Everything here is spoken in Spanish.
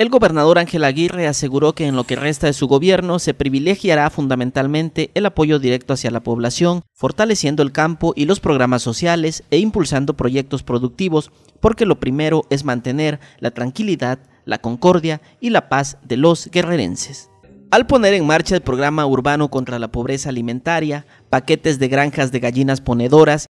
El gobernador Ángel Aguirre aseguró que en lo que resta de su gobierno se privilegiará fundamentalmente el apoyo directo hacia la población, fortaleciendo el campo y los programas sociales e impulsando proyectos productivos, porque lo primero es mantener la tranquilidad, la concordia y la paz de los guerrerenses. Al poner en marcha el programa urbano contra la pobreza alimentaria, paquetes de granjas de gallinas ponedoras